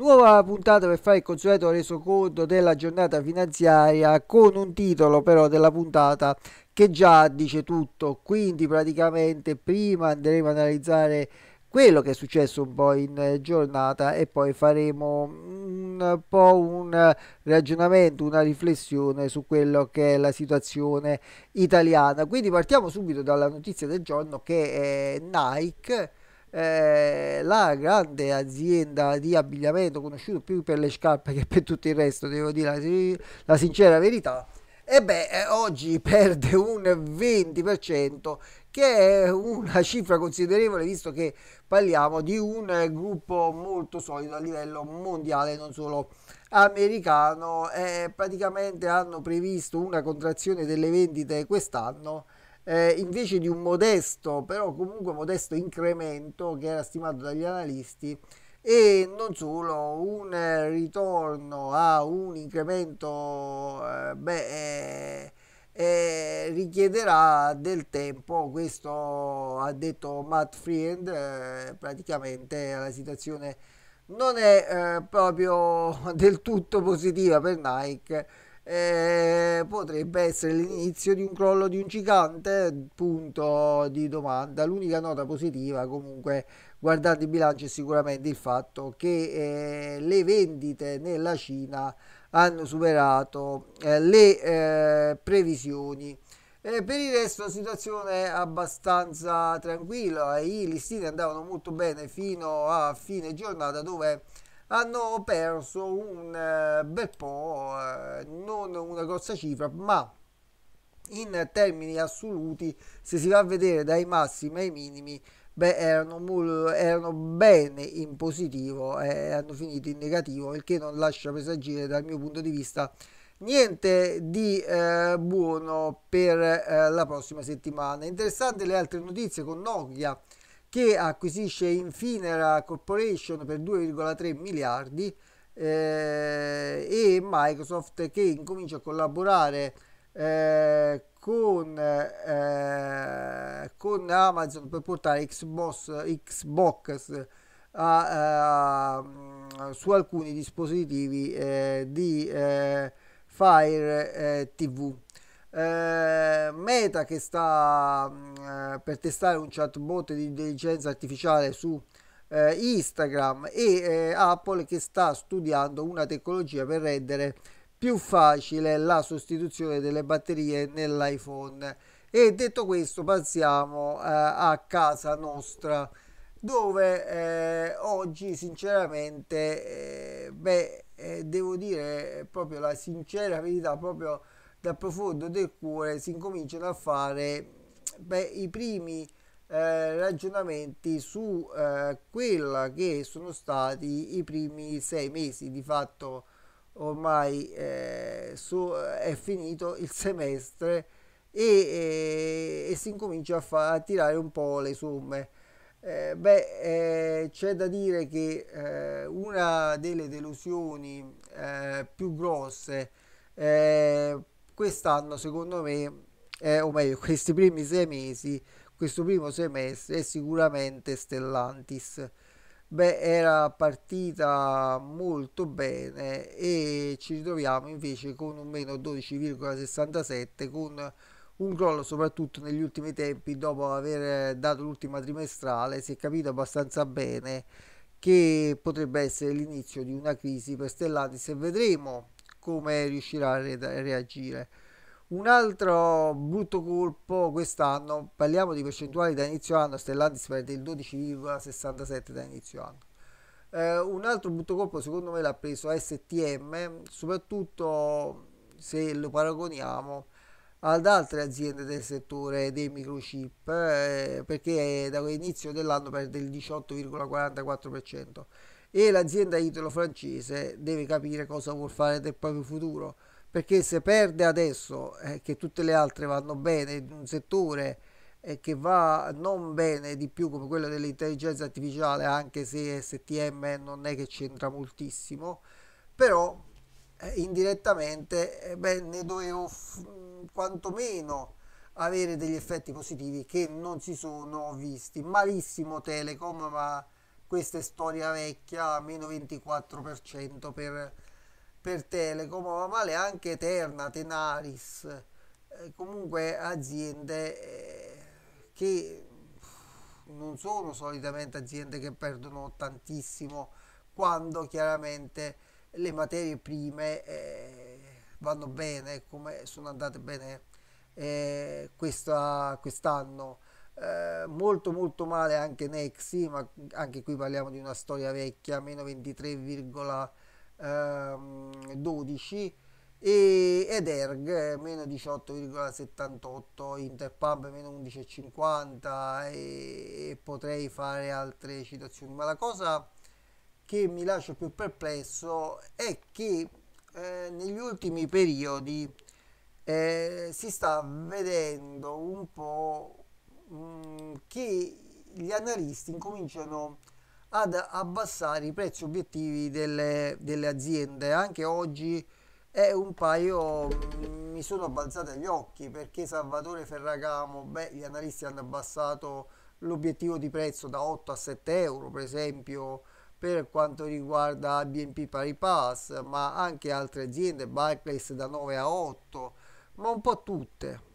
Nuova puntata per fare il consueto resoconto della giornata finanziaria con un titolo però della puntata che già dice tutto, quindi praticamente prima andremo ad analizzare quello che è successo un po' in eh, giornata e poi faremo un po' un ragionamento, una riflessione su quello che è la situazione italiana. Quindi partiamo subito dalla notizia del giorno che è Nike eh, la grande azienda di abbigliamento conosciuta più per le scarpe che per tutto il resto, devo dire la, la sincera verità, e beh, eh, oggi perde un 20%, che è una cifra considerevole visto che parliamo di un gruppo molto solido a livello mondiale, non solo americano. Eh, praticamente hanno previsto una contrazione delle vendite quest'anno eh, invece di un modesto, però comunque modesto incremento che era stimato dagli analisti e non solo un ritorno a un incremento eh, beh, eh, eh richiederà del tempo questo ha detto Matt Friend eh, praticamente la situazione non è eh, proprio del tutto positiva per Nike eh, potrebbe essere l'inizio di un crollo di un gigante punto di domanda l'unica nota positiva comunque guardando il bilancio è sicuramente il fatto che eh, le vendite nella Cina hanno superato eh, le eh, previsioni eh, per il resto la situazione è abbastanza tranquilla, i listini andavano molto bene fino a fine giornata dove hanno perso un eh, bel po', eh, non una grossa cifra, ma in termini assoluti, se si va a vedere dai massimi ai minimi, beh, erano, erano bene in positivo e eh, hanno finito in negativo, il che non lascia presagire dal mio punto di vista niente di eh, buono per eh, la prossima settimana. Interessante le altre notizie con Nokia che acquisisce infine la Corporation per 2,3 miliardi eh, e Microsoft che incomincia a collaborare eh, con, eh, con, Amazon per portare Xbox, Xbox a, a, eh, su alcuni dispositivi eh, di eh, Fire TV. Eh, Meta che sta mm, eh, per testare un chatbot di intelligenza artificiale su eh, Instagram e eh, Apple che sta studiando una tecnologia per rendere più facile la sostituzione delle batterie nell'iPhone. E detto questo passiamo eh, a casa nostra dove eh, oggi sinceramente beh devo dire proprio la sincera verità proprio dal profondo del cuore si incominciano a fare beh, i primi eh, ragionamenti su eh, quella che sono stati i primi sei mesi di fatto ormai eh, su, è finito il semestre e, e, eh, e si incomincia a, fa, a, tirare un po' le somme. Eh, beh, eh, c'è da dire che eh, una delle delusioni eh, più grosse quest'anno secondo me, eh, o meglio questi primi sei mesi, questo primo semestre è sicuramente Stellantis. Beh, era partita molto bene e ci ritroviamo invece con un meno 12,67 con un crollo soprattutto negli ultimi tempi dopo aver dato l'ultima trimestrale si è capito abbastanza bene che potrebbe essere l'inizio di una crisi per Stellantis e vedremo come riuscirà a re reagire. Un altro brutto colpo quest'anno, parliamo di percentuali da inizio anno, Stellantis perde il 12,67 da inizio anno. Eh, un altro brutto colpo secondo me l'ha preso STM, soprattutto se lo paragoniamo ad altre aziende del settore dei microchip, eh, perché inizio dell'anno perde il 18,44% e l'azienda italo-francese deve capire cosa vuol fare del proprio futuro perché se perde adesso eh, che tutte le altre vanno bene in un settore eh, che va non bene di più come quello dell'intelligenza artificiale anche se STM non è che c'entra moltissimo però eh, indirettamente eh, beh, ne dovevo quantomeno avere degli effetti positivi che non si sono visti malissimo Telecom ma questa è storia vecchia, meno 24% per, per Telecom, ma male anche Terna, Tenaris, eh, comunque aziende eh, che non sono solitamente aziende che perdono tantissimo quando chiaramente le materie prime eh, vanno bene come sono andate bene eh, questa, quest'anno. Eh, molto molto male anche Nexi, ma anche qui parliamo di una storia vecchia, meno 23,12 ehm, e, ed ERG eh, meno 18,78, Interpub meno 11,50 e, e potrei fare altre citazioni, ma la cosa che mi lascia più perplesso è che eh, negli ultimi periodi eh, si sta vedendo un po' Mm, che gli analisti incominciano ad abbassare i prezzi obiettivi delle, delle aziende. Anche oggi è un paio mm, mi sono balzate agli occhi perché Salvatore Ferragamo, beh, gli analisti hanno abbassato l'obiettivo di prezzo da 8 a 7 euro, per esempio per quanto riguarda BNP Paribas, ma anche altre aziende, Barclays da 9 a 8, ma un po' tutte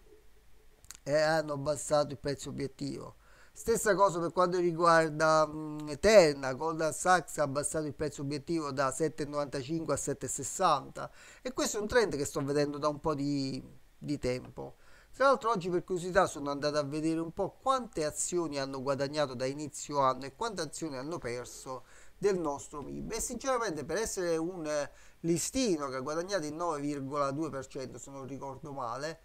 e hanno abbassato il prezzo obiettivo. Stessa cosa per quanto riguarda mh, mm, Terna, Goldman Sachs ha abbassato il prezzo obiettivo da 7,95 a 7,60 e questo è un trend che sto vedendo da un po' di, di tempo. Tra l'altro oggi per curiosità sono andato a vedere un po' quante azioni hanno guadagnato da inizio anno e quante azioni hanno perso del nostro MIB e sinceramente per essere un eh, listino che ha guadagnato il 9,2% se non ricordo male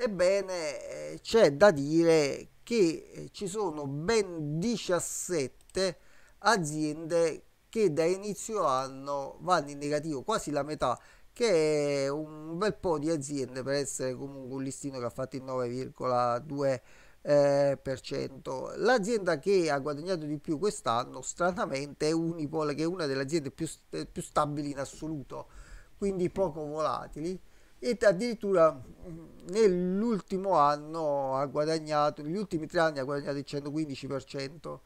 Ebbene, eh, c'è da dire che eh, ci sono ben 17 aziende che da inizio anno vanno in negativo, quasi la metà, che è un bel po' di aziende per essere comunque un listino che ha fatto il 9,2%. Eh, L'azienda che ha guadagnato di più quest'anno, stranamente, è Unipol, che è una delle aziende più, più stabili in assoluto, quindi poco volatili e addirittura mm, nell'ultimo anno ha guadagnato, negli ultimi tre anni ha guadagnato il 115%.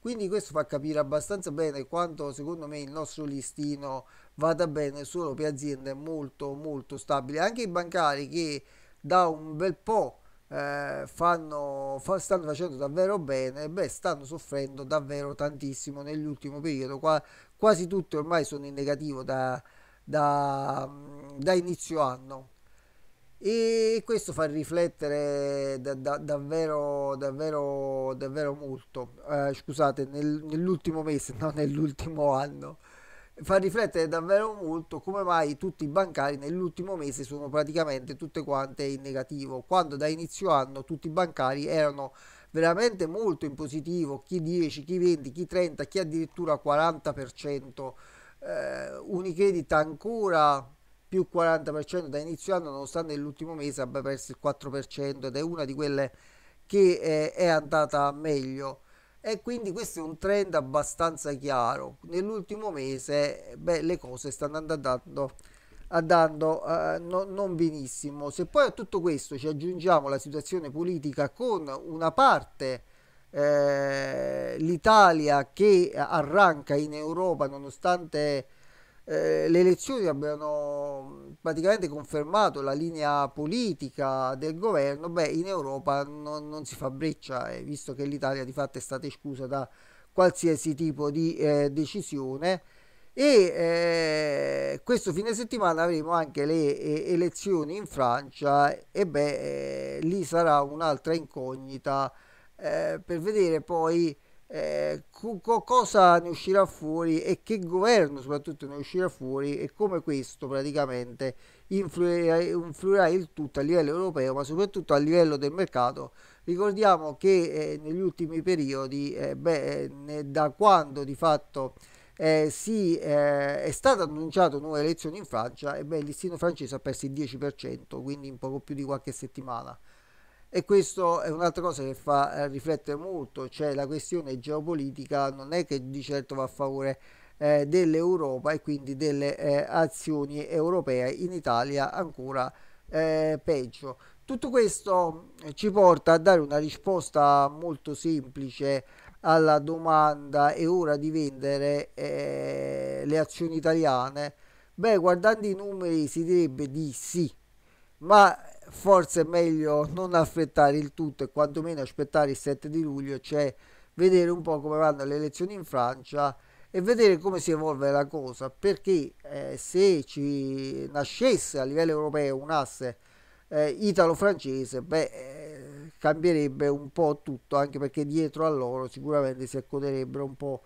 Quindi questo fa capire abbastanza bene quanto secondo me il nostro listino vada bene solo per aziende molto molto stabili, anche i bancari che da un bel po' eh, fanno, fa, stanno facendo davvero bene, beh, stanno soffrendo davvero tantissimo nell'ultimo periodo, Qua, quasi tutti ormai sono in negativo da, da, da inizio anno e questo fa riflettere da, da, davvero davvero davvero molto eh, scusate nel, nell'ultimo mese non nell'ultimo anno fa riflettere davvero molto come mai tutti i bancari nell'ultimo mese sono praticamente tutte quante in negativo quando da inizio anno tutti i bancari erano veramente molto in positivo chi 10 chi 20 chi 30 chi addirittura 40% eh, Unicredit ancora più 40% da inizio anno nonostante l'ultimo mese abbia perso il 4% ed è una di quelle che eh, è andata meglio e quindi questo è un trend abbastanza chiaro nell'ultimo mese beh, le cose stanno andando, andando eh, no, non benissimo se poi a tutto questo ci aggiungiamo la situazione politica con una parte eh, l'Italia che arranca in Europa nonostante eh, le elezioni abbiano praticamente confermato la linea politica del governo, beh in Europa non, non si fa breccia, eh, visto che l'Italia di fatto è stata esclusa da qualsiasi tipo di eh, decisione e eh, questo fine settimana avremo anche le eh, elezioni in Francia e beh eh, lì sarà un'altra incognita eh, per vedere poi eh, co- cosa ne uscirà fuori e che governo soprattutto ne uscirà fuori e come questo praticamente influirà, influirà il tutto a livello europeo ma soprattutto a livello del mercato ricordiamo che eh, negli ultimi periodi eh, beh, eh, ne, da quando di fatto eh, si, è stato annunciato nuove elezioni in Francia e beh, il listino francese ha perso il 10% quindi in poco più di qualche settimana e questo è un'altra cosa che fa eh, riflettere molto, cioè la questione geopolitica non è che di certo va a favore eh, dell'Europa e quindi delle eh, azioni europee, in Italia ancora eh, peggio. Tutto questo eh, ci porta a dare una risposta molto semplice alla domanda è ora di vendere eh, le azioni italiane. Beh, guardando i numeri si direbbe di sì, ma forse è meglio non affrettare il tutto e quantomeno aspettare il 7 di luglio, cioè vedere un po' come vanno le elezioni in Francia e vedere come si evolve la cosa, perché eh, se ci nascesse a livello europeo un asse eh, italo-francese, beh, eh, cambierebbe un po' tutto, anche perché dietro a loro sicuramente si accoderebbero un po',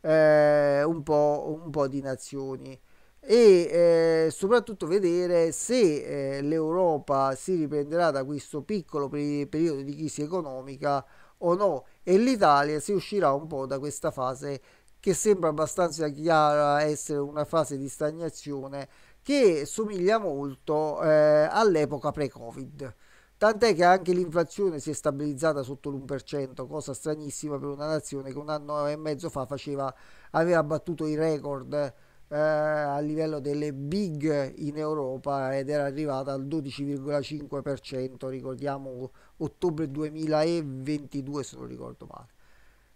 eh, un po', un po di nazioni e eh, soprattutto vedere se eh, l'Europa si riprenderà da questo piccolo peri- periodo di crisi economica o no e l'Italia si uscirà un po' da questa fase che sembra abbastanza chiara essere una fase di stagnazione che somiglia molto eh, all'epoca pre-Covid. Tant'è che anche l'inflazione si è stabilizzata sotto l'1%, cosa stranissima per una nazione che un anno e mezzo fa faceva, aveva battuto i record eh, a livello delle big in Europa ed era arrivata al 12,5%, ricordiamo ottobre 2022 se non ricordo male.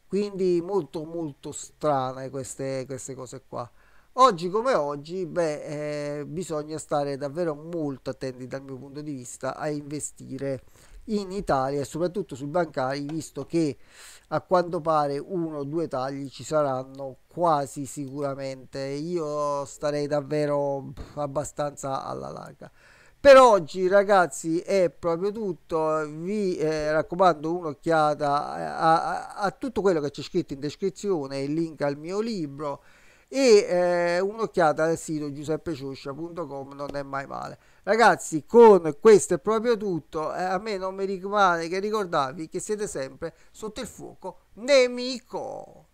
Quindi molto molto strane queste, queste cose qua. Oggi come oggi, beh, eh, bisogna stare davvero molto attenti dal mio punto di vista a investire in Italia e soprattutto sui bancari, visto che a quanto pare uno o due tagli ci saranno quasi sicuramente. Io starei davvero abbastanza alla larga. Per oggi ragazzi è proprio tutto, vi eh, raccomando un'occhiata eh, a, a, a tutto quello che c'è scritto in descrizione, il link al mio libro e eh, un'occhiata al sito giuseppecioscia.com non è mai male. Ragazzi, con questo è proprio tutto. Eh, a me non mi rimane che ricordarvi che siete sempre sotto il fuoco nemico.